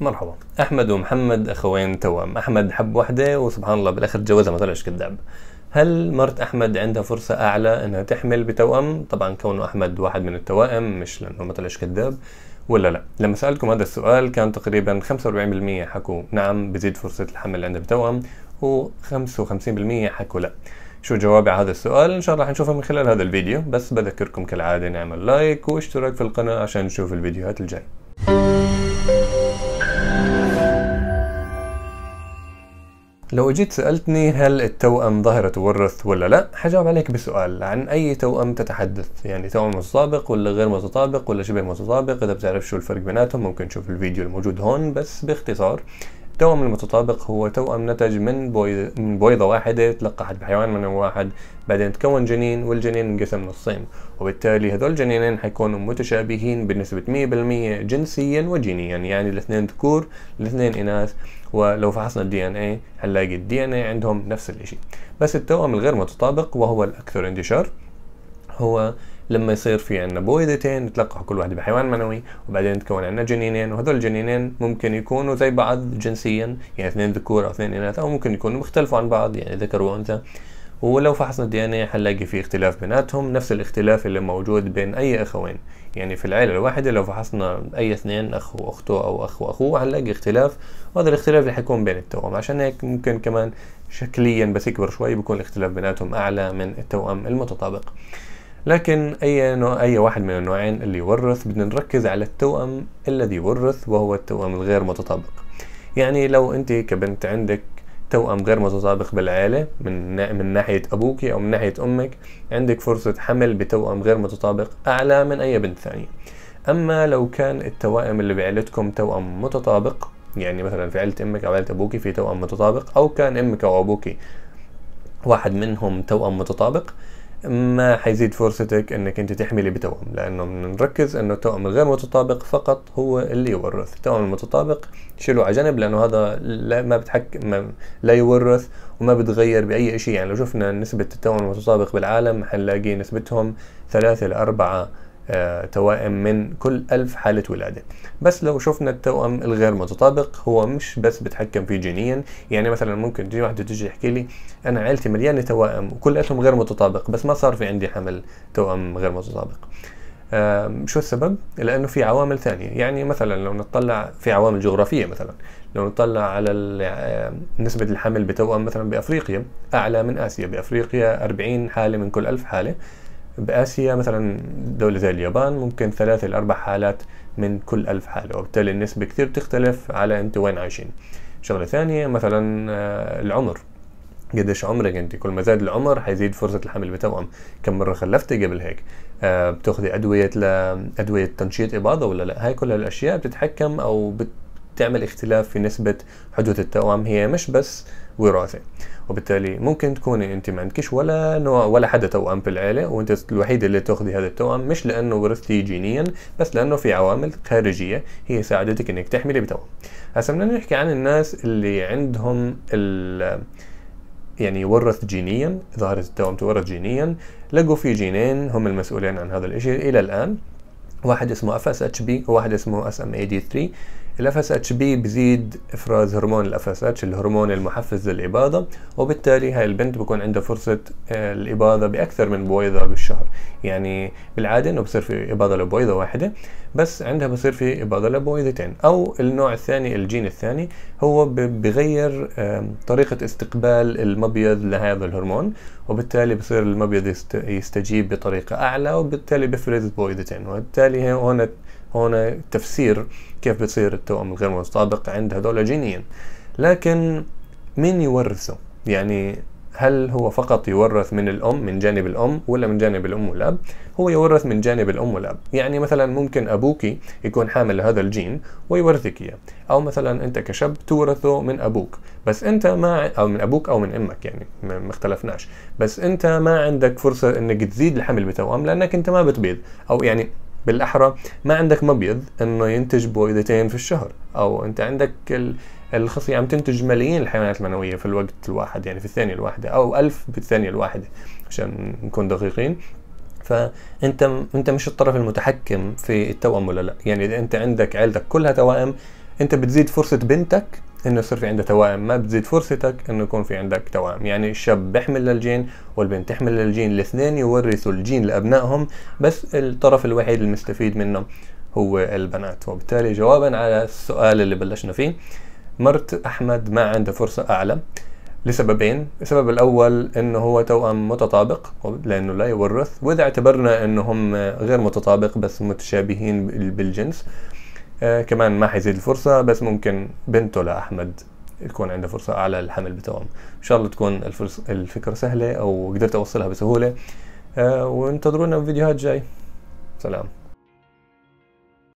مرحبا احمد ومحمد اخوين توام احمد حب وحده وسبحان الله بالاخر تجوزها ما طلعش كذاب هل مرت احمد عندها فرصه اعلى انها تحمل بتوأم طبعا كونه احمد واحد من التوائم مش لانه ما طلعش كذاب ولا لا لما سالتكم هذا السؤال كان تقريبا 45% حكوا نعم بزيد فرصه الحمل عندها بتوأم و55% حكوا لا شو جوابي على هذا السؤال ان شاء الله حنشوفه من خلال هذا الفيديو بس بذكركم كالعاده نعمل لايك واشتراك في القناه عشان نشوف الفيديوهات الجايه لو جيت سألتني هل التوأم ظاهرة تورث ولا لا حجاوب عليك بسؤال عن أي توأم تتحدث يعني توأم متطابق ولا غير متطابق ولا شبه متطابق إذا بتعرف شو الفرق بيناتهم ممكن تشوف الفيديو الموجود هون بس باختصار التوأم المتطابق هو توأم نتج من بويضة, من بويضة واحدة تلقحت بحيوان منوي واحد بعدين تكون جنين والجنين انقسم نصين وبالتالي هذول الجنينين حيكونوا متشابهين بنسبة 100% جنسيا وجينيا يعني الاثنين ذكور الاثنين إناث ولو فحصنا الدي ان اي هنلاقي الدي ان اي عندهم نفس الشيء بس التوأم الغير متطابق وهو الأكثر انتشار هو لما يصير في عندنا بويضتين يتلقح كل واحدة بحيوان منوي وبعدين يتكون عندنا جنينين وهذول الجنينين ممكن يكونوا زي بعض جنسيا يعني اثنين ذكور او اثنين اناث او ممكن يكونوا مختلفوا عن بعض يعني ذكر وانثى ولو فحصنا الدي ان اي حنلاقي في اختلاف بيناتهم نفس الاختلاف اللي موجود بين اي اخوين يعني في العائله الواحده لو فحصنا اي اثنين اخ واخته او اخ واخوه حنلاقي اختلاف وهذا الاختلاف اللي حيكون بين التوام عشان هيك ممكن كمان شكليا بس يكبر شوي بيكون الاختلاف بيناتهم اعلى من التوام المتطابق لكن أي نوع أي واحد من النوعين اللي يورث بدنا نركز على التوأم الذي يورث وهو التوأم الغير متطابق يعني لو أنت كبنت عندك توأم غير متطابق بالعائلة من من ناحية أبوك أو من ناحية أمك عندك فرصة حمل بتوأم غير متطابق أعلى من أي بنت ثانية أما لو كان التوائم اللي بعيلتكم توأم متطابق يعني مثلا في عيلة أمك أو عيلة أبوك في توأم متطابق أو كان أمك أو أبوك واحد منهم توأم متطابق ما حيزيد فرصتك انك انت تحملي بتوأم لانه بنركز انه التوأم الغير متطابق فقط هو اللي يورث التوأم المتطابق شيلوا على جنب لانه هذا لا ما بتحك ما لا يورث وما بتغير باي شيء يعني لو شفنا نسبة التوأم المتطابق بالعالم حنلاقي نسبتهم ثلاثة لأربعة آه، توائم من كل ألف حالة ولادة بس لو شفنا التوأم الغير متطابق هو مش بس بتحكم فيه جينيا يعني مثلا ممكن تجي واحدة تجي تحكي لي أنا عائلتي مليانة توائم وكلاتهم غير متطابق بس ما صار في عندي حمل توأم غير متطابق شو السبب؟ لأنه في عوامل ثانية يعني مثلا لو نطلع في عوامل جغرافية مثلا لو نطلع على نسبة الحمل بتوأم مثلا بأفريقيا أعلى من آسيا بأفريقيا 40 حالة من كل ألف حالة بآسيا مثلا دولة زي اليابان ممكن ثلاثة لأربع حالات من كل ألف حالة وبالتالي النسبة كثير بتختلف على أنت وين عايشين شغلة ثانية مثلا آه، العمر قديش عمرك انت كل ما زاد العمر حيزيد فرصه الحمل بتوأم كم مره خلفتي قبل هيك آه بتاخذي ادويه ل... ادويه تنشيط اباضه ولا لا هاي كل الاشياء بتتحكم او بتعمل اختلاف في نسبه حدوث التوأم هي مش بس وراثه وبالتالي ممكن تكوني انت ما عندكش ولا نوع ولا حدا توأم بالعيله وانت الوحيده اللي تاخذي هذا التوأم مش لانه ورثتي جينيا بس لانه في عوامل خارجيه هي ساعدتك انك تحملي بتوأم هسا بدنا نحكي عن الناس اللي عندهم ال يعني يورث جينيا ظاهرة التوأم تورث جينيا لقوا في جينين هم المسؤولين عن هذا الشيء إلى الآن واحد اسمه اف اس اتش بي وواحد اسمه اس ام اي دي 3 الاف اس اتش بي بزيد افراز هرمون الاف اس اتش الهرمون المحفز للاباضه وبالتالي هاي البنت بكون عندها فرصه آه، الاباضه باكثر من بويضه بالشهر يعني بالعاده انه بصير في اباضه لبويضه واحده بس عندها بصير في اباضه لبويضتين او النوع الثاني الجين الثاني هو بغير آه، طريقه استقبال المبيض لهذا الهرمون وبالتالي بصير المبيض يستجيب بطريقه اعلى وبالتالي بفرز بويضتين وبالتالي هون هون تفسير كيف بتصير التوأم الغير مصادق عند هذول جينيا لكن مين يورثه يعني هل هو فقط يورث من الأم من جانب الأم ولا من جانب الأم والأب؟ هو يورث من جانب الأم والأب، يعني مثلا ممكن أبوك يكون حامل هذا الجين ويورثك إياه، أو مثلا أنت كشاب تورثه من أبوك، بس أنت ما أو من أبوك أو من أمك يعني ما اختلفناش، بس أنت ما عندك فرصة إنك تزيد الحمل بتوأم لأنك أنت ما بتبيض، أو يعني بالاحرى ما عندك مبيض انه ينتج بويضتين في الشهر او انت عندك الخصية عم تنتج ملايين الحيوانات المنوية في الوقت الواحد يعني في الثانية الواحدة أو ألف بالثانية الواحدة عشان نكون دقيقين فأنت أنت مش الطرف المتحكم في التوأم ولا لا يعني إذا أنت عندك عيلتك كلها توائم أنت بتزيد فرصة بنتك انه يصير في عنده توائم ما بتزيد فرصتك انه يكون في عندك توائم يعني الشاب بيحمل للجين والبنت تحمل للجين الاثنين يورثوا الجين لابنائهم بس الطرف الوحيد المستفيد منه هو البنات وبالتالي جوابا على السؤال اللي بلشنا فيه مرت احمد ما عنده فرصه اعلى لسببين السبب الاول انه هو توأم متطابق لانه لا يورث واذا اعتبرنا انهم غير متطابق بس متشابهين بالجنس آه كمان ما حيزيد الفرصة بس ممكن بنته لأحمد يكون عنده فرصة أعلى للحمل بتوعهم إن شاء الله تكون الفرص الفكرة سهلة أو قدرت أوصلها بسهولة آه وانتظرونا في فيديوهات جاي سلام